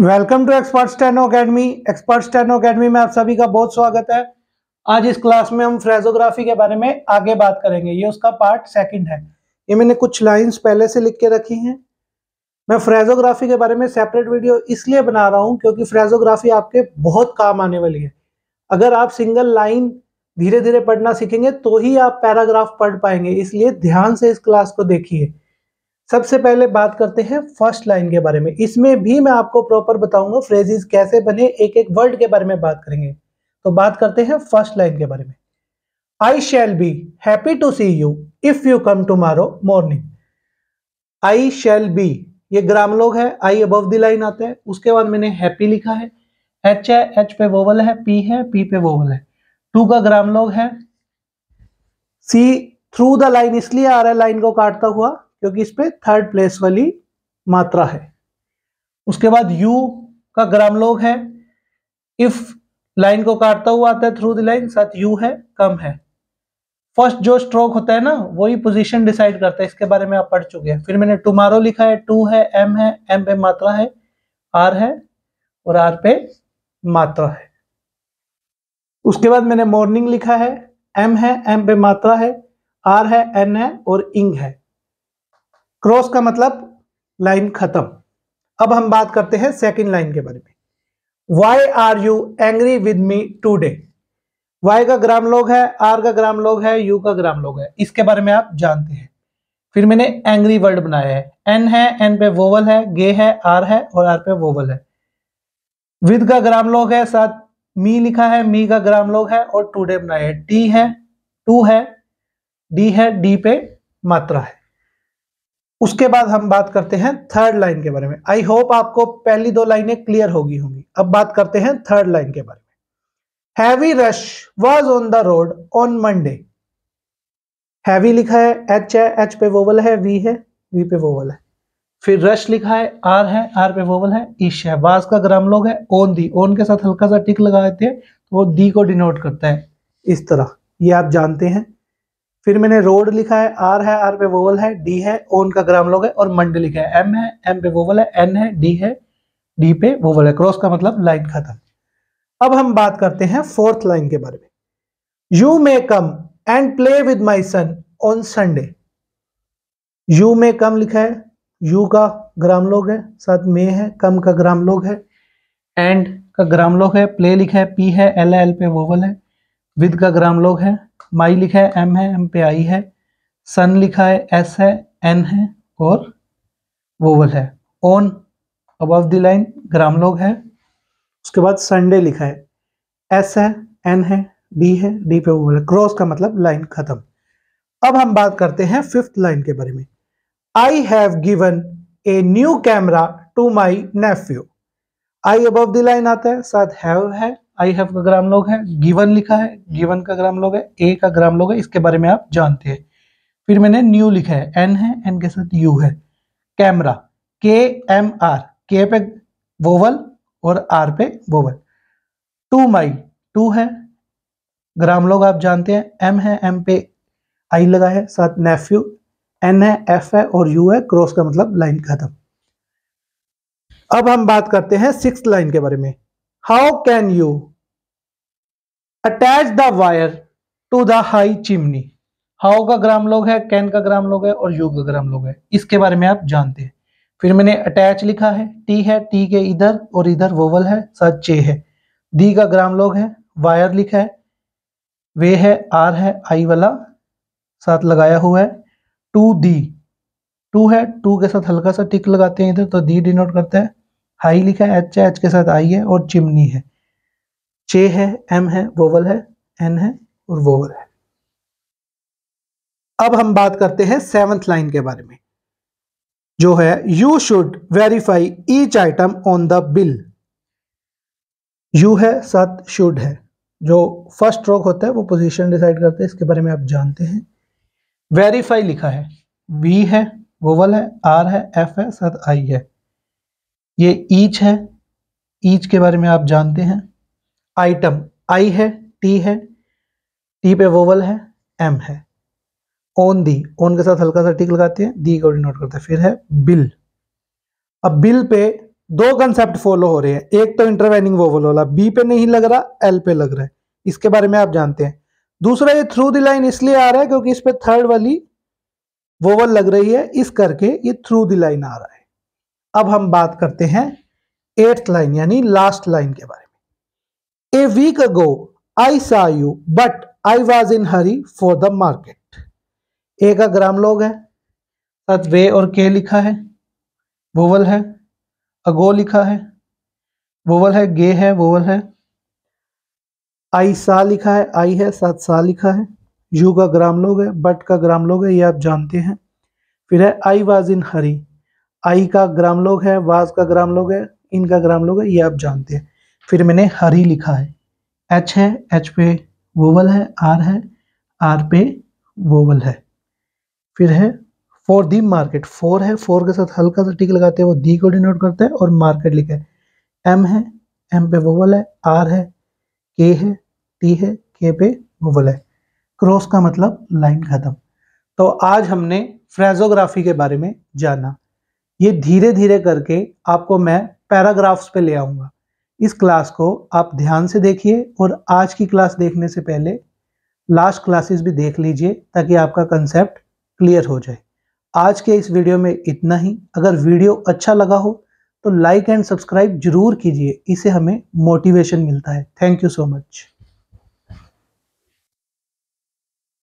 welcome to Expert Steno Academy Expert Steno Academy में आप सभी का बहुत स्वागत है आज इस क्लास में हम फ्रेजोग्राफी के बारे में आगे बात करेंगे ये उसका पार्ट सेकंड है ये मैंने कुछ लाइंस पहले से लिख के रखी हैं मैं फ्रेजोग्राफी के बारे में सेपरेट वीडियो इसलिए बना रहा हूँ क्योंकि फ्रेजोग्राफी आपके बहुत काम आने वाली है अगर आप सिंगल लाइन धीरे धीरे पढ़ना सीखेंगे तो ही आप पैराग्राफ पढ़ पाएंगे इसलिए ध्यान से इस क्लास को देखिए सबसे पहले बात करते हैं फर्स्ट लाइन के बारे में इसमें भी मैं आपको प्रॉपर बताऊंगा फ्रेजेस कैसे बने एक एक वर्ड के बारे में बात करेंगे तो बात करते हैं फर्स्ट लाइन के बारे में I shall be happy to see you if you come tomorrow morning I shall be ये ग्राम लोग है आई अब द लाइन आता है उसके बाद मैंने हैप्पी लिखा है एच है एच पे वोवल है पी है पी पे वोवल है टू का ग्राम लोग है सी थ्रू द लाइन इसलिए आ रहा है लाइन को काटता हुआ क्योंकि इस पर थर्ड प्लेस वाली मात्रा है उसके बाद यू का ग्राम लोग है इफ लाइन को काटता हुआ आता है थ्रू द लाइन साथ यू है कम है फर्स्ट जो स्ट्रोक होता है ना वही पोजीशन डिसाइड करता है इसके बारे में आप पढ़ चुके हैं फिर मैंने टुमारो लिखा है टू है एम है एम पे मात्रा है आर है और आर पे मात्रा है उसके बाद मैंने मॉर्निंग लिखा है एम है एम पे मात्रा है आर है एन है और इंग है क्रॉस का मतलब लाइन खत्म अब हम बात करते हैं सेकंड लाइन के बारे में why are you angry with me today why का ग्राम लोग है आर का ग्राम लोग है यू का ग्राम लोग है इसके बारे में आप जानते हैं फिर मैंने एंग्री वर्ड बनाया है एन है एन पे वोवल है गे है आर है और आर पे वोवल है विद का ग्राम लोग है साथ मी लिखा है मी का ग्राम लोग है और टूडे बनाया है टी है टू है डी है डी पे मात्रा है उसके बाद हम बात करते हैं थर्ड लाइन के बारे में आई होप आपको पहली दो लाइनें क्लियर होगी होंगी अब बात करते हैं थर्ड लाइन के बारे में heavy rush was on the road on Monday heavy लिखा है एच है एच पे वोवल है वी है वी पे वोवल है फिर रश लिखा है आर है आर पे वोवल है ईश e है वाज का ग्राम लोग है ओन दी ओन के साथ हल्का सा टिक लगा देते हैं तो वो दी को डिनोट करता है इस तरह ये आप जानते हैं फिर मैंने रोड लिखा है आर है आर पे वोवल है डी है ओन का ग्राम लोग है और मंड लिखा है एम है एम पे वोवल है एन है डी है डी पे वोवल है क्रॉस का मतलब लाइन खत्म अब हम बात करते हैं फोर्थ लाइन के बारे में you may come and play with my son on Sunday you may come लिखा है यू का ग्राम लोग है साथ मे है कम का ग्राम लोग है एंड का ग्राम लोग है प्ले लिखा है पी है एल एल पे वोवल है विद का ग्राम लोग है माई लिखा है एम है एम पे आई है सन लिखा है एस है एन है और वोवल है ऑन अबव द लाइन ग्राम लोग है उसके बाद संडे लिखा है एस है एन है डी है डी पे वोवल है क्रॉस का मतलब लाइन खत्म अब हम बात करते हैं फिफ्थ लाइन के बारे में I have given a new camera to my nephew I above the line आता है साथ हैव है आई हैव का ग्राम लोग है गिवन लिखा है गिवन का ग्राम लोग है ए का ग्राम लोग है इसके बारे में आप जानते हैं फिर मैंने न्यू लिखा है एन है एन के साथ यू है कैमरा के एम आर के पे वोवल और आर पे वोवल टू माई टू है ग्राम लोग आप जानते हैं एम है एम पे आई लगा है साथ नेफ्यू एन है एफ है और यू है क्रॉस का मतलब लाइन खत्म अब हम बात करते हैं सिक्स लाइन के बारे में how can you attach the wire to the high chimney how का ग्राम लोग है कैन का ग्राम लोग है और यू का ग्राम लोग है इसके बारे में आप जानते हैं फिर मैंने अटैच लिखा है टी है टी के इधर और इधर वोवल है साथ चे है डी का ग्राम लोग है वायर लिखा है वे है आर है आई वाला साथ लगाया हुआ है टू दी टू है टू के साथ हल्का सा टिक लगाते हैं इधर तो दी डिनोट करते हैं हाई लिखा है एच है एच के साथ आई है और चिमनी है चे है एम है वोवल है एन है और वोवल है अब हम बात करते हैं सेवंथ लाइन के बारे में जो है you should verify each item on the bill you है साथ शुड है जो फर्स्ट रोक होता है वो पोजीशन डिसाइड करते हैं इसके बारे में आप जानते हैं वेरीफाई लिखा है वी है वोवल है आर है एफ है साथ आई है ये ईच है ईच के बारे में आप जानते हैं आइटम आई है टी है टी पे वोवल है एम है ओन दी ओन के साथ हल्का सा टिक लगाते हैं दी को डिनोट करते हैं फिर है बिल अब बिल पे दो कंसेप्ट फॉलो हो रहे हैं एक तो इंटरवेनिंग वोवल वाला बी पे नहीं लग रहा एल पे लग रहा है इसके बारे में आप जानते हैं दूसरा ये थ्रू द लाइन इसलिए आ रहा है क्योंकि इस पे थर्ड वाली वोवल लग रही है इस करके ये थ्रू द लाइन आ रहा है अब हम बात करते हैं एट्थ लाइन यानी लास्ट लाइन के बारे में a week ago I saw you but I was in hurry for the market a का ग्राम लोग है साथ वे और के लिखा है वोवल है अगो लिखा है वोवल है गे है वोवल है आई सा लिखा है आई है साथ सा लिखा है यू का ग्राम लोग है बट का ग्राम लोग है ये आप जानते हैं फिर है आई वाज इन हरी आई का ग्राम लोग है वाज का ग्राम लोग है इनका ग्राम लोग है ये आप जानते हैं फिर मैंने हरी लिखा है एच है एच पे वोवल है आर है आर पे वोवल है फिर है फॉर दी मार्केट फोर है फोर के साथ हल्का सा टिक लगाते हैं वो दी को डिनोट करता है और मार्केट लिखा है एम है एम पे वोवल है आर है के है टी है के पे वोवल है क्रॉस का मतलब लाइन खत्म तो आज हमने फ्रेजोग्राफी के बारे में जाना ये धीरे धीरे करके आपको मैं पैराग्राफ्स पे ले आऊँगा इस क्लास को आप ध्यान से देखिए और आज की क्लास देखने से पहले लास्ट क्लासेस भी देख लीजिए ताकि आपका कंसेप्ट क्लियर हो जाए आज के इस वीडियो में इतना ही अगर वीडियो अच्छा लगा हो तो लाइक एंड सब्सक्राइब जरूर कीजिए इसे हमें मोटिवेशन मिलता है थैंक यू सो मच